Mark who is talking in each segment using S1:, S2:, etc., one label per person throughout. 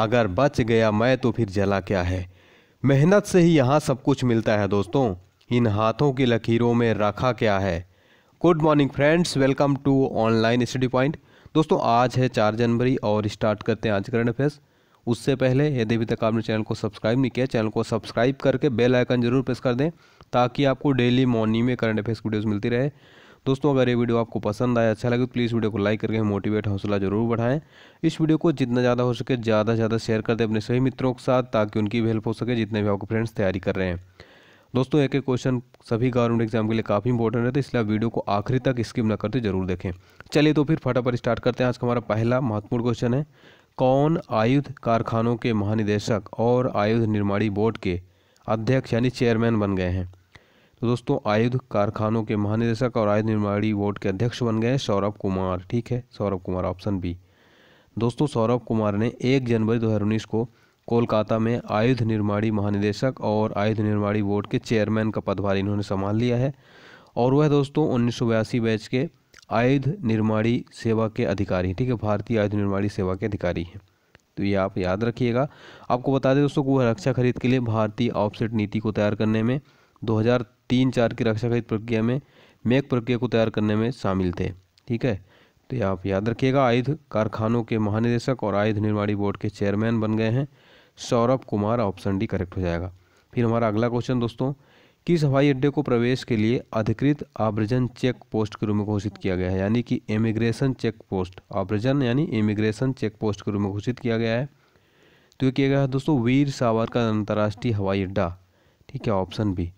S1: अगर बच गया मैं तो फिर जला क्या है मेहनत से ही यहाँ सब कुछ मिलता है दोस्तों इन हाथों की लकीरों में रखा क्या है good morning friends welcome to online study point दोस्तों आज है चार जनवरी और स्टार्ट करते हैं आज करंट अफेयर्स उससे पहले यदि अभी तक आपने चैनल को सब्सक्राइब नहीं किया चैनल को सब्सक्राइब करके बेल आइकन जरूर प्रेस कर दें ताकि आपको डेली मॉर्निंग में करंट अफेयर्स वीडियोज़ मिलती रहे दोस्तों अगर ये वीडियो आपको पसंद आए अच्छा लगे तो प्लीज़ वीडियो को लाइक करके मोटिवेट हौसला जरूर बढ़ाएं इस वीडियो को जितना ज़्यादा हो सके ज़्यादा से ज़्यादा शेयर कर दें अपने सभी मित्रों के साथ ताकि उनकी भी हेल्प हो सके जितने भी आपके फ्रेंड्स तैयारी कर रहे हैं दोस्तों एक एक क्वेश्चन सभी गवर्नमेंट एग्जाम के लिए काफ़ी इंपॉर्टेंट है तो इसलिए आप वीडियो को आखिरी तक स्किप न करते जरूर देखें चलिए तो फिर फटाफट स्टार्ट करते हैं आज का हमारा पहला महत्वपूर्ण क्वेश्चन है कौन आयुध कारखानों के महानिदेशक और आयुध निर्माणी बोर्ड के अध्यक्ष यानी चेयरमैन बन गए हैं तो दोस्तों आयुध कारखानों के महानिदेशक और आयुध निर्माणी बोर्ड के अध्यक्ष बन गए सौरभ कुमार ठीक है सौरभ कुमार ऑप्शन बी दोस्तों सौरभ कुमार ने एक जनवरी दो को कोलकाता में आयुध निर्माणी महानिदेशक और आयुध निर्माणी बोर्ड के चेयरमैन का पदभार इन्होंने संभाल लिया है और वह दोस्तों उन्नीस बैच के आयुध निर्माणी सेवा के अधिकारी ठीक है भारतीय आयुध निर्माणी सेवा के अधिकारी हैं तो ये आप याद रखिएगा आपको बता दें दोस्तों वह रक्षा खरीद के लिए भारतीय ऑफसेट नीति को तैयार करने में 2003-4 की रक्षा खरीद प्रक्रिया में मेक प्रक्रिया को तैयार करने में शामिल थे ठीक है तो ये आप याद रखिएगा आयुध कारखानों के महानिदेशक और आयुध निर्माणी बोर्ड के चेयरमैन बन गए हैं Saurabh Kumar option D correct हो जाएगा फिर हमारा अगला क्वेश्चन दोस्तों किस हवाई अड्डे को प्रवेश के लिए अधिकृत आव्रजन चेक पोस्ट के रूप में घोषित किया गया है यानी कि इमिग्रेशन चेक पोस्ट ऑब्रजन यानी इमिग्रेशन चेक पोस्ट के रूप में घोषित किया गया है तो ये किया गया है दोस्तों वीर सावरकर अंतर्राष्ट्रीय हवाई अड्डा ठीक है ऑप्शन बी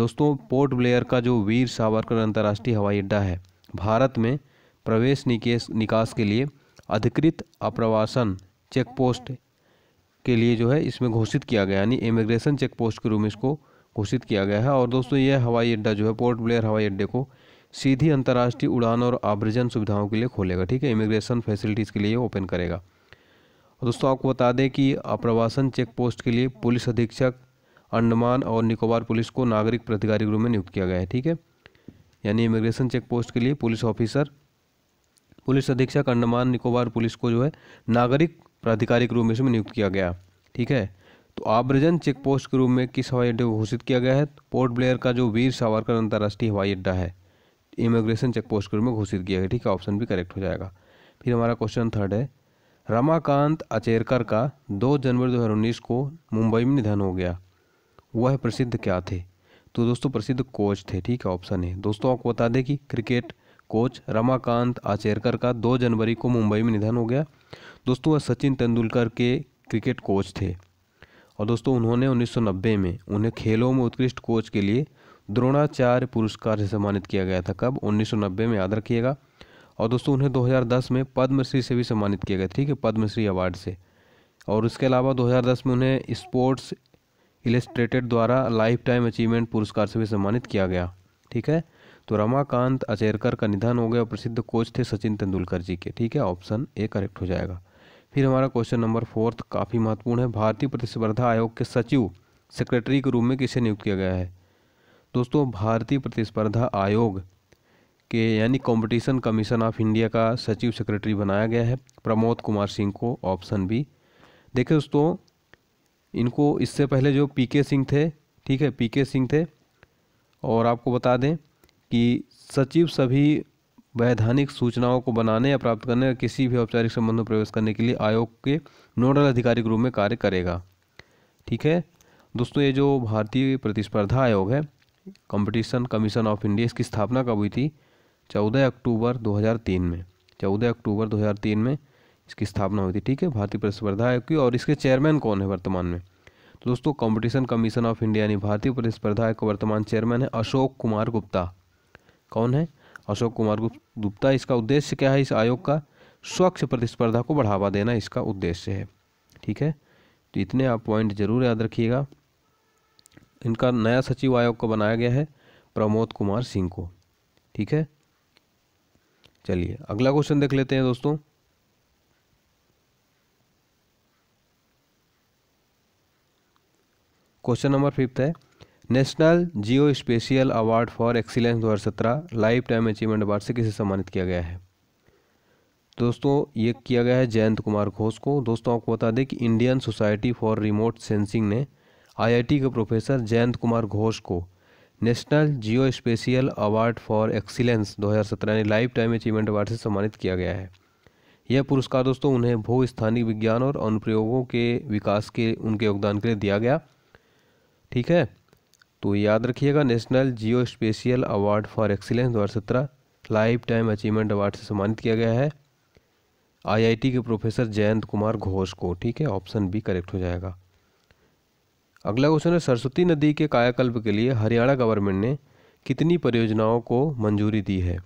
S1: दोस्तों पोर्ट ब्लेयर का जो वीर सावरकर अंतर्राष्ट्रीय हवाई अड्डा है भारत में प्रवेश निकेश निकास के लिए अधिकृत अप्रवासन चेक पोस्ट के लिए जो है इसमें घोषित किया गया यानी इमिग्रेशन चेक पोस्ट के रूप में इसको घोषित किया गया है और दोस्तों यह हवाई अड्डा जो है पोर्ट ब्लेयर हवाई अड्डे को सीधी अंतर्राष्ट्रीय उड़ान और आभ्रजन सुविधाओं के लिए खोलेगा ठीक है इमिग्रेशन फैसिलिटीज़ के लिए ओपन करेगा दोस्तों आपको बता दें कि अप्रवासन चेक पोस्ट के लिए पुलिस अधीक्षक अंडमान और निकोबार पुलिस को नागरिक प्रतिकारी ग्रुप में नियुक्त किया गया है ठीक है यानी इमिग्रेशन चेक पोस्ट के लिए पुलिस ऑफिसर पुलिस अधीक्षक अंडमान निकोबार पुलिस को जो है नागरिक प्राधिकारिक रूप में इसमें नियुक्त किया गया ठीक है तो आब्रजन चेक पोस्ट के रूप में किस हवाई अड्डे को घोषित किया गया है पोर्ट ब्लेयर का जो वीर सावरकर अंतर्राष्ट्रीय हवाई अड्डा है इमिग्रेशन चेक पोस्ट के रूप में घोषित किया गया ठीक है ऑप्शन भी करेक्ट हो जाएगा फिर हमारा क्वेश्चन थर्ड है रमाकांत अचेरकर का दो जनवरी दो को मुंबई में निधन हो गया वह प्रसिद्ध क्या थे तो दोस्तों प्रसिद्ध कोच थे ठीक है ऑप्शन है दोस्तों आपको बता दें कि क्रिकेट कोच रमाकांत आचेरकर का 2 जनवरी को मुंबई में निधन हो गया दोस्तों वह सचिन तेंदुलकर के क्रिकेट कोच थे और दोस्तों उन्होंने 1990 में उन्हें खेलों में उत्कृष्ट कोच के लिए द्रोणाचार्य पुरस्कार से सम्मानित किया गया था कब 1990 में याद रखिएगा और दोस्तों उन्हें 2010 में पद्मश्री से भी सम्मानित किया गया ठीक है पद्मश्री अवार्ड से और उसके अलावा 2010 में उन्हें स्पोर्ट्स इलेस्ट्रेटेड द्वारा लाइफ टाइम अचीवमेंट पुरस्कार से भी सम्मानित किया गया ठीक है तो रमाकांत अचेरकर का निधन हो गया और प्रसिद्ध कोच थे सचिन तेंदुलकर जी के ठीक है ऑप्शन ए करेक्ट हो जाएगा फिर हमारा क्वेश्चन नंबर फोर्थ काफ़ी महत्वपूर्ण है भारतीय प्रतिस्पर्धा आयोग के सचिव सेक्रेटरी के रूप में किसे नियुक्त किया गया है दोस्तों भारतीय प्रतिस्पर्धा आयोग के यानी कंपटीशन कमीशन ऑफ इंडिया का सचिव सेक्रेटरी बनाया गया है प्रमोद कुमार सिंह को ऑप्शन बी देखिए दोस्तों इनको इससे पहले जो पीके सिंह थे ठीक है पीके सिंह थे और आपको बता दें कि सचिव सभी वैधानिक सूचनाओं को बनाने या प्राप्त करने या किसी भी औपचारिक संबंध में प्रवेश करने के लिए आयोग के नोडल अधिकारी के रूप में कार्य करेगा ठीक है दोस्तों ये जो भारतीय प्रतिस्पर्धा आयोग है कंपटीशन कमीशन ऑफ इंडिया इसकी स्थापना कब हुई थी चौदह अक्टूबर 2003 में चौदह अक्टूबर 2003 में इसकी स्थापना हुई थी ठीक है भारतीय प्रतिस्पर्धा आयोग की और इसके चेयरमैन कौन है वर्तमान में तो दोस्तों कंपटीशन कमीशन ऑफ इंडिया यानी भारतीय प्रतिस्पर्धा आयोग का वर्तमान चेयरमैन है अशोक कुमार गुप्ता कौन है अशोक कुमार गुप्ता इसका उद्देश्य क्या है इस आयोग का स्वच्छ प्रतिस्पर्धा को बढ़ावा देना इसका उद्देश्य है ठीक है तो इतने आप पॉइंट जरूर याद रखिएगा इनका नया सचिव आयोग को बनाया गया है प्रमोद कुमार सिंह को ठीक है चलिए अगला क्वेश्चन देख लेते हैं दोस्तों क्वेश्चन नंबर फिफ्थ है national geospatial award for excellence 2017 lifetime achievement award से किसे सम्मानित किया गया है दोस्तों ये किया गया है जयंत कुमार घोष को दोस्तों आपको बता दें कि Indian society for remote sensing ने आईआईटी के प्रोफेसर जयंत कुमार घोष को national geospatial award for excellence 2017 यानी लाइफ टाइम अचीवमेंट अवार्ड से सम्मानित किया गया है यह पुरस्कार दोस्तों उन्हें भू स्थानीय विज्ञान और अनुप्रयोगों के विकास के उनके योगदान के लिए दिया गया ठीक है तो याद रखिएगा national geospatial award for excellence दो हज़ार सत्रह लाइफ टाइम अचीवमेंट अवार्ड से सम्मानित किया गया है आईआईटी के प्रोफेसर जयंत कुमार घोष को ठीक है ऑप्शन बी करेक्ट हो जाएगा अगला क्वेश्चन है सरस्वती नदी के कायाकल्प के लिए हरियाणा गवर्नमेंट ने कितनी परियोजनाओं को मंजूरी दी है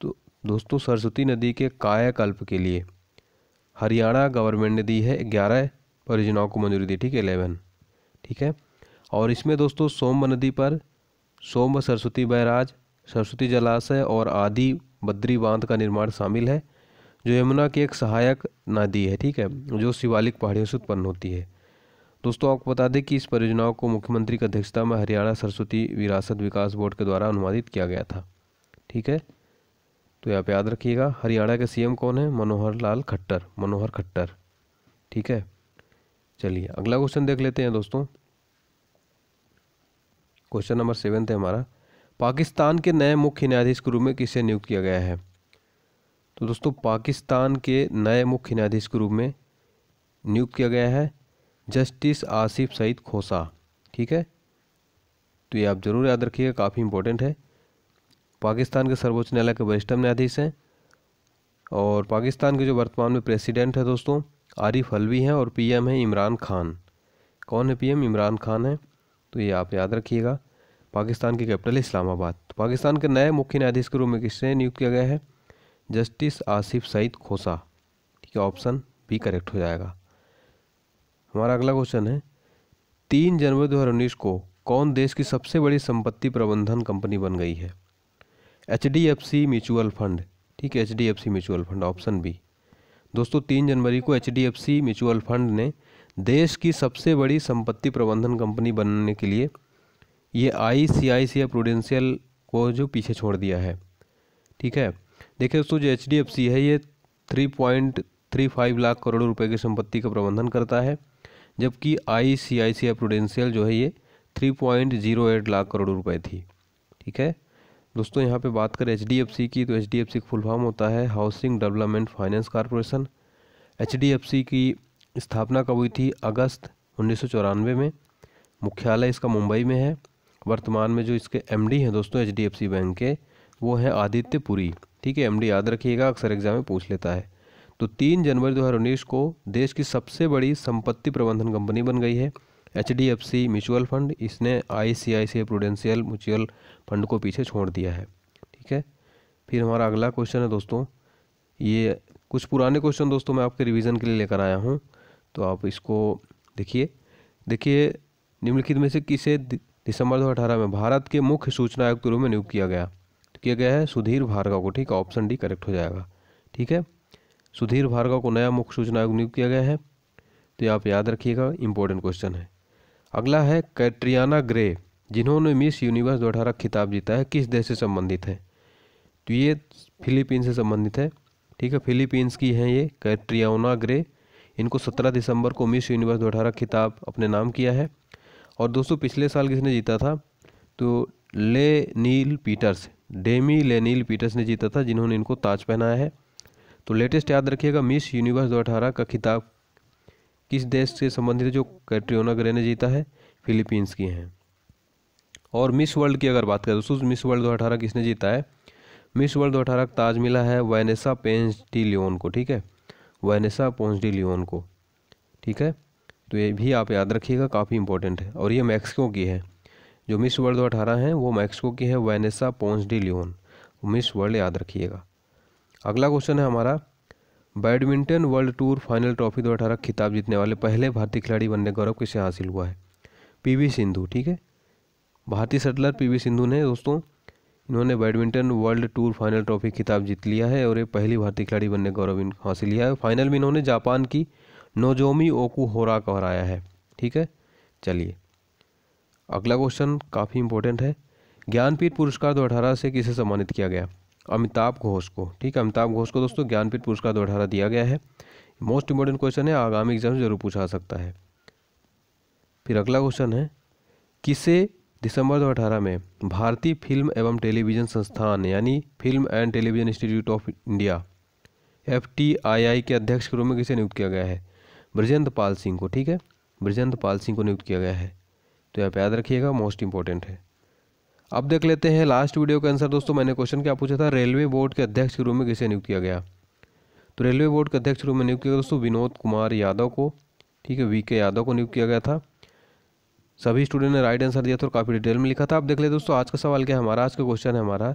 S1: तो दोस्तों सरस्वती नदी के कायाकल्प के लिए हरियाणा गवर्नमेंट ने दी है ग्यारह परियोजनाओं को मंजूरी दी ठीक है इलेवन ठीक है और इसमें दोस्तों सोम नदी पर सोम सरस्वती बैराज सरस्वती जलाशय और आदि बद्री बांध का निर्माण शामिल है जो यमुना की एक सहायक नदी है ठीक है जो शिवालिक पहाड़ियों से उत्पन्न होती है दोस्तों आपको बता दें कि इस परियोजनाओं को मुख्यमंत्री की अध्यक्षता में हरियाणा सरस्वती विरासत विकास बोर्ड के द्वारा अनुमोदित किया गया था ठीक है तो यहाँ पे याद रखिएगा हरियाणा के सीएम कौन है मनोहर लाल खट्टर मनोहर खट्टर ठीक है चलिए अगला क्वेश्चन देख लेते हैं दोस्तों क्वेश्चन नंबर सेवन है हमारा पाकिस्तान के नए मुख्य न्यायाधीश के रूप में किसे नियुक्त किया गया है तो दोस्तों पाकिस्तान के नए मुख्य न्यायाधीश के रूप में नियुक्त किया गया है जस्टिस आसिफ सईद खोसा ठीक है तो ये आप ज़रूर याद रखिएगा काफ़ी इंपॉर्टेंट है पाकिस्तान के सर्वोच्च न्यायालय के वरिष्ठ न्यायाधीश हैं और पाकिस्तान के जो वर्तमान में प्रेसिडेंट है दोस्तों आरिफ अलवी हैं और पीएम हैं इमरान खान कौन है पीएम इमरान खान है तो ये आप याद रखिएगा पाकिस्तान की कैपिटल इस्लामाबाद पाकिस्तान के नए मुख्य न्यायाधीश के रूप में किसने नियुक्त किया गया है जस्टिस आसिफ सईद खोसा ठीक है ऑप्शन बी करेक्ट हो जाएगा हमारा अगला क्वेश्चन है तीन जनवरी दो हज़ार उन्नीस को कौन देश की सबसे बड़ी संपत्ति प्रबंधन कंपनी बन गई है H D F C mutual fund ठीक है H D F C mutual fund option B दोस्तों तीन जनवरी को एच डी म्यूचुअल फंड ने देश की सबसे बड़ी संपत्ति प्रबंधन कंपनी बनने के लिए ये आई सी आई सी प्रूडेंशियल को जो पीछे छोड़ दिया है ठीक है देखिए दोस्तों जो एच डी एफ सी है ये three point three five lakh crore रुपए की संपत्ति का प्रबंधन करता है जबकि आई सी आई सी प्रूडेंशियल जो है ये three point zero eight lakh crore रुपए थी ठीक है दोस्तों यहाँ पे बात करें एच की तो एच का फुल फॉर्म होता है housing development finance corporation H की स्थापना कब हुई थी अगस्त उन्नीस में मुख्यालय इसका मुंबई में है वर्तमान में जो इसके एमडी हैं दोस्तों एच बैंक के वो हैं आदित्य पुरी ठीक है एमडी याद रखिएगा अक्सर एग्जाम में पूछ लेता है तो तीन जनवरी दो को देश की सबसे बड़ी संपत्ति प्रबंधन कंपनी बन गई है H D F C mutual fund इसने I C I C I prudential mutual fund को पीछे छोड़ दिया है ठीक है फिर हमारा अगला क्वेश्चन है दोस्तों ये कुछ पुराने क्वेश्चन दोस्तों मैं आपके रिवीजन के लिए लेकर आया हूँ तो आप इसको देखिए देखिए निम्नलिखित में से किसे दिसंबर दो में भारत के मुख्य सूचना आयुक्त के रूप में नियुक्त किया गया तो किया गया है सुधीर भार्गव को ठीक है ऑप्शन डी करेक्ट हो जाएगा ठीक है सुधीर भार्गव को नया मुख्य सूचना आयुक्त नियुक्त किया गया है तो आप याद रखिएगा इंपॉर्टेंट क्वेश्चन है अगला है कैट्रियाना ग्रे जिन्होंने मिस यूनिवर्स दो अठारह खिताब जीता है किस देश से संबंधित है तो ये फिलीपीन से संबंधित है ठीक है फिलीपींस की हैं ये कैट्रियाना ग्रे इनको सत्रह दिसंबर को मिस यूनिवर्स दो अठारह खिताब अपने नाम किया है और दोस्तों पिछले साल किसने जीता था तो ले नील पीटर्स डेमी ले नील पीटर्स ने जीता था जिन्होंने इनको ताज पहनाया है तो लेटेस्ट याद रखिएगा मिस यूनिवर्स दो अठारह का खिताब किस देश से संबंधित जो कैट्रियोना ग्रे ने जीता है फिलीपींस की हैं और मिस वर्ल्ड की अगर बात करें दोस्तों मिस वर्ल्ड दो अठारह किसने जीता है मिस वर्ल्ड दो अठारह का ताज मिला है वैनेसा पेंस डी लियोन को ठीक है वैनेसा पोन्स डी लियोन को ठीक है तो ये भी आप याद रखिएगा काफ़ी इंपॉर्टेंट है और ये मैक्सिको की है जो मिस वर्ल्ड दो अठारह हैं वो मैक्सिको की है Vanessa Ponce de Leon miss world याद रखिएगा अगला क्वेश्चन है हमारा badminton world tour final trophy दो खिताब जीतने वाले पहले भारतीय खिलाड़ी बनने गौरव किसे हासिल हुआ है पीवी सिंधु ठीक है भारतीय सटलर पीवी सिंधु ने दोस्तों इन्होंने badminton world tour final trophy खिताब जीत लिया है और ये पहली भारतीय खिलाड़ी बनने गौरव हासिल लिया है फाइनल में इन्होंने जापान की नोजोमी ओकू होरा को हराया है ठीक है चलिए अगला क्वेश्चन काफ़ी इंपॉर्टेंट है ज्ञानपीठ पुरस्कार दो से किसे सम्मानित किया गया अमिताभ घोष को ठीक है अमिताभ घोष को दोस्तों ज्ञानपीठ पुरस्कार दो अठारह दिया गया है मोस्ट इंपॉर्टेंट क्वेश्चन है आगामी एग्जाम से जरूर पूछा सकता है फिर अगला क्वेश्चन है किसे दिसंबर दो अठारह में भारतीय फिल्म एवं टेलीविज़न संस्थान यानी film and television institute of India F के अध्यक्ष के रूप में किसे नियुक्त किया गया है ब्रजेंद्र पाल सिंह को ठीक है ब्रजेंद्र पाल सिंह को नियुक्त किया गया है तो आप याद रखिएगा मोस्ट इंपॉर्टेंट है अब देख लेते हैं लास्ट वीडियो का आंसर दोस्तों मैंने क्वेश्चन क्या पूछा था रेलवे बोर्ड के अध्यक्ष के रूप में किसे नियुक्त किया गया तो रेलवे बोर्ड के अध्यक्ष रूप में नियुक्त किया दोस्तों विनोद कुमार यादव को ठीक है वी के यादव को नियुक्त किया गया था सभी स्टूडेंट ने राइट आंसर दिया था और काफ़ी डिटेल में लिखा था आप देख लेते दोस्तों आज का सवाल क्या है हमारा आज का क्वेश्चन है हमारा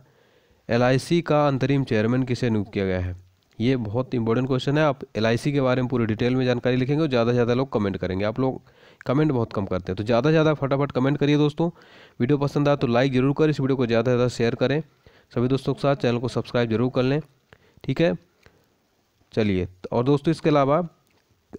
S1: एल का अंतरिम चेयरमैन किसे नियुक्त किया गया है ये बहुत इंपॉर्टेंट क्वेश्चन है आप एल के बारे में पूरी डिटेल में जानकारी लिखेंगे और ज़्यादा से ज़्यादा लोग कमेंट करेंगे आप लोग कमेंट बहुत कम करते हैं तो ज़्यादा से ज़्यादा फटाफट कमेंट करिए दोस्तों वीडियो पसंद आया तो लाइक जरूर करें इस वीडियो को ज़्यादा से ज़्यादा शेयर करें सभी दोस्तों के साथ चैनल को सब्सक्राइब जरूर कर लें ठीक है चलिए और दोस्तों इसके अलावा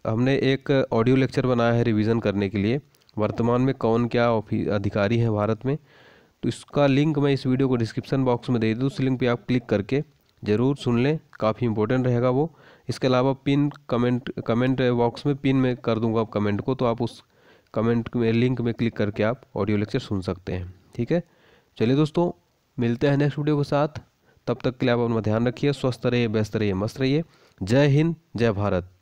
S1: हमने एक ऑडियो लेक्चर बनाया है रिवीजन करने के लिए वर्तमान में कौन क्या अधिकारी हैं भारत में तो इसका लिंक मैं इस वीडियो को डिस्क्रिप्शन बॉक्स में दे दूँ उस लिंक पर आप क्लिक करके ज़रूर सुन लें काफ़ी इंपॉर्टेंट रहेगा वो इसके अलावा पिन कमेंट कमेंट बॉक्स में पिन में कर दूंगा आप कमेंट को तो आप उस कमेंट में लिंक में क्लिक करके आप ऑडियो लेक्चर सुन सकते हैं ठीक है चलिए दोस्तों मिलते हैं नेक्स्ट वीडियो के साथ तब तक के लिए आप अपना ध्यान रखिए स्वस्थ रहिए व्यस्त रहिए मस्त रहिए जय हिंद जय भारत